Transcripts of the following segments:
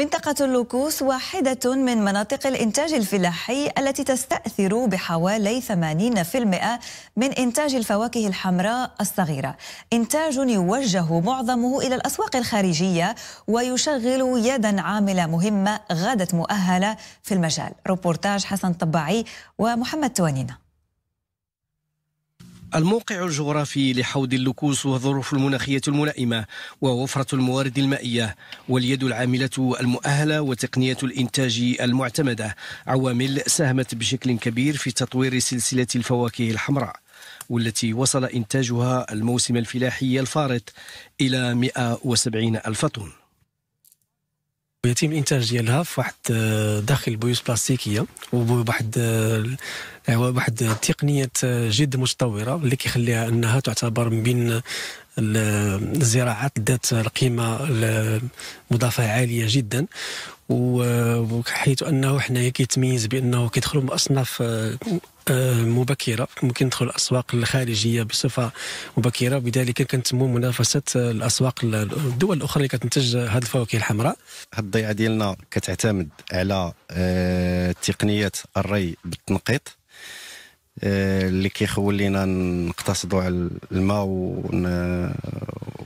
منطقة اللوكوس واحدة من مناطق الإنتاج الفلاحي التي تستأثر بحوالي 80% من إنتاج الفواكه الحمراء الصغيرة إنتاج يوجه معظمه إلى الأسواق الخارجية ويشغل يدا عاملة مهمة غادت مؤهلة في المجال روبورتاج حسن طباعي ومحمد توانينا الموقع الجغرافي لحوض اللوكوس والظروف المناخية الملائمة ووفرة الموارد المائية واليد العاملة المؤهلة وتقنية الإنتاج المعتمدة عوامل ساهمت بشكل كبير في تطوير سلسلة الفواكه الحمراء والتي وصل إنتاجها الموسم الفلاحي الفارط إلى 170 ألف طن يتم الانتاج ديالها في واحد آه، داخل بيوس بلاستيكيه وبواحد آه، واحد تقنيه آه، جد متطوره اللي كيخليها انها تعتبر من بين الزراعات ذات القيمه المضافه عاليه جدا وحيث انه حنايا كيتميز بانه كيدخلوا باصناف مبكره ممكن ندخل الاسواق الخارجيه بصفه مبكره بذلك كنتموا منافسه الاسواق الدول الاخرى اللي كتنتج هذه الفواكه الحمراء الضيعه ديالنا كتعتمد على آه، تقنيات الري بالتنقيط آه، اللي كيخول لينا نقتصدوا على الماء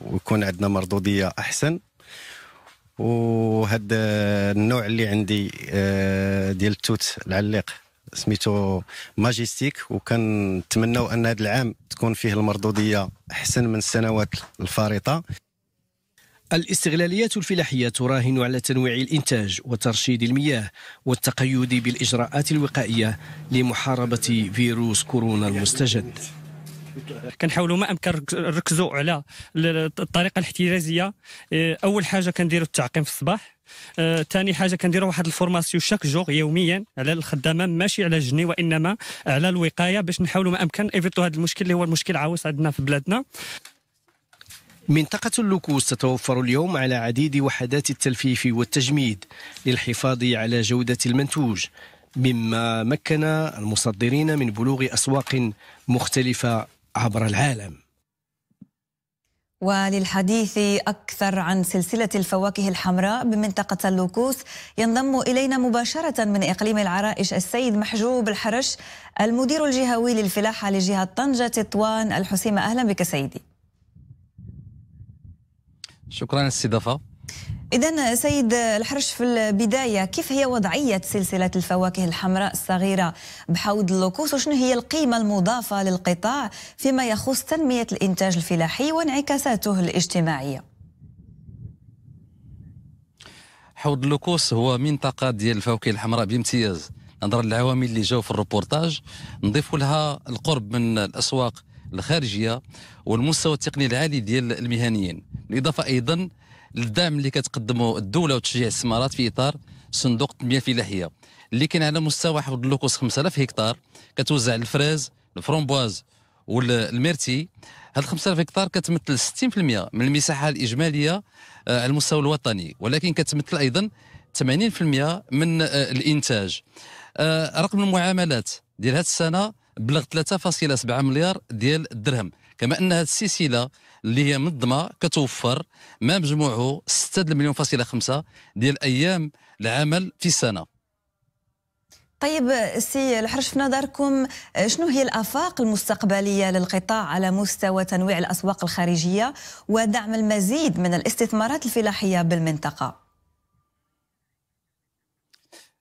ويكون عندنا مردوديه احسن وهذا النوع اللي عندي آه، ديال التوت العليق سميتو ماجيستيك تمنوا ان هذا العام تكون فيه المردوديه احسن من السنوات الفارطه الاستغلاليات الفلاحية تراهن على تنويع الإنتاج وترشيد المياه والتقيد بالإجراءات الوقائية لمحاربة فيروس كورونا المستجد كنحاولوا ما امكن نركزوا على الطريقه الاحترازيه إيه، اول حاجه كنديروا التعقيم في الصباح إيه، ثاني آه، حاجه كنديروا واحد الفورماسيون شاك جوغ يوميا على الخدامه ماشي على الجني وانما على الوقايه باش نحاولوا ما امكن ايفيتو هذا المشكل اللي هو المشكل عاوس عندنا في بلادنا منطقة اللوكوس تتوفر اليوم على عديد وحدات التلفيف والتجميد للحفاظ على جودة المنتوج مما مكن المصدرين من بلوغ أسواق مختلفة عبر العالم وللحديث أكثر عن سلسلة الفواكه الحمراء بمنطقة اللوكوس ينضم إلينا مباشرة من إقليم العرائش السيد محجوب الحرش المدير الجهوي للفلاحة لجهة طنجة تطوان الحسيمة أهلا بك سيدي شكرا استضافة إذا سيد الحرش في البداية كيف هي وضعية سلسلة الفواكه الحمراء الصغيرة بحوض اللوكوس وشنو هي القيمة المضافة للقطاع فيما يخص تنمية الإنتاج الفلاحي وانعكاساته الاجتماعية؟ حوض اللوكوس هو منطقة ديال الفواكه الحمراء بامتياز نظرا للعوامل اللي جاو في الروبورتاج نضيف لها القرب من الأسواق الخارجية والمستوى التقني العالي ديال المهنيين بالإضافة أيضا للدعم اللي كتقدمه الدوله وتشجيع الاستثمارات في اطار صندوق التنميه الفلاحيه اللي كان على مستوى واحد اللوكوس 5000 هكتار كتوزع الفريز الفرومبواز والميرتي هاد 5000 هكتار كتمثل 60% من المساحه الاجماليه آه، على المستوى الوطني ولكن كتمثل ايضا 80% من آه، الانتاج آه، رقم المعاملات ديال هاد السنه بلغ 3.7 مليار ديال الدرهم كما ان هذه السلسله اللي هي منظمه كتوفر ما مجموعه 6 مليون فاصلة 5 ديال ايام العمل في السنه طيب سي الحرش في نظركم شنو هي الافاق المستقبليه للقطاع على مستوى تنويع الاسواق الخارجيه ودعم المزيد من الاستثمارات الفلاحيه بالمنطقه؟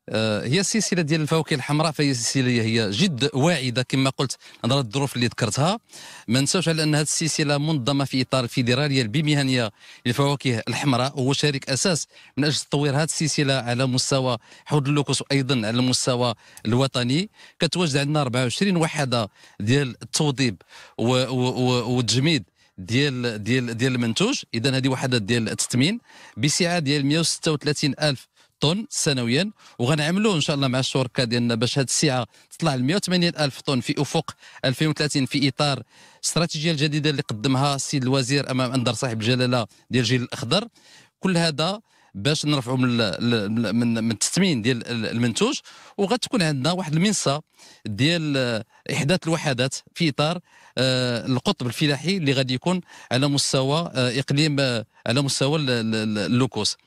آه، هي السلسله ديال الفواكه الحمراء فهي سلسله هي جد واعده كما قلت نظرا الظروف اللي ذكرتها ما نساوش على ان هذه السلسله منظمه في اطار الفيدراليه البمهنيه للفواكه الحمراء وهو شريك اساس من اجل تطوير هذه السلسله على مستوى حوض اللوكوس وايضا على المستوى الوطني كتواجد عندنا 24 وحده ديال التوضيب والتجميد ديال ديال ديال المنتوج اذا هذه وحده ديال التثمين بسعه ديال 136 الف طن سنويا وغنعملوا ان شاء الله مع الشركاء ديالنا باش هذه السعه تطلع ل 180 الف طن في افق 2030 في اطار الاستراتيجيه الجديده اللي قدمها السيد الوزير امام اندر صاحب الجلاله ديال الجيل الاخضر كل هذا باش نرفعوا من من من التثمين ديال المنتوج وغتكون عندنا واحد المنصه ديال آه، احداث الوحدات في اطار آه، القطب الفلاحي اللي غادي يكون على مستوى آه، اقليم على مستوى اللوكوس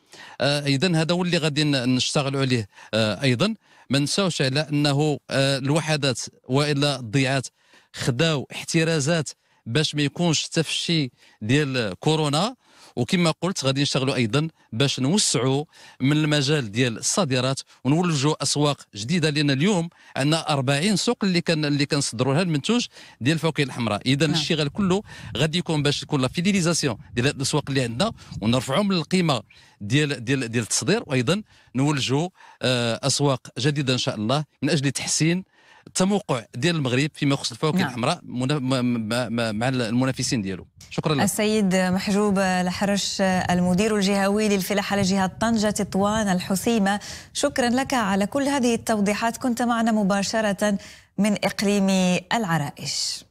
اذا هذا هو اللي غادي نشتغلوا عليه ايضا ما نساوش على انه الوحدات والا الضيعات خداو احترازات باش ما يكونش تفشي ديال كورونا وكما قلت غادي نشتغلوا ايضا باش نوسعوا من المجال ديال الصادرات ونولجوا اسواق جديده لان اليوم عندنا 40 سوق اللي كان اللي كنصدروا لها المنتوج ديال الفواكه الحمراء اذا نعم. الاشتغال كله غادي يكون باش تكون لا فيديليزاسيون ديال الاسواق اللي عندنا ونرفعوا من القيمه ديال ديال ديال التصدير وايضا نولجوا آه، اسواق جديده ان شاء الله من اجل تحسين التموقع ديال المغرب فيما يخص الفواكه نعم. الحمراء مع المنافسين ديالو شكرا لك السيد محجوب الحرش آه، المدير الجهوي للفلاحه لجهه طنجه تطوان الحسيمه شكرا لك على كل هذه التوضيحات كنت معنا مباشره من اقليم العرائش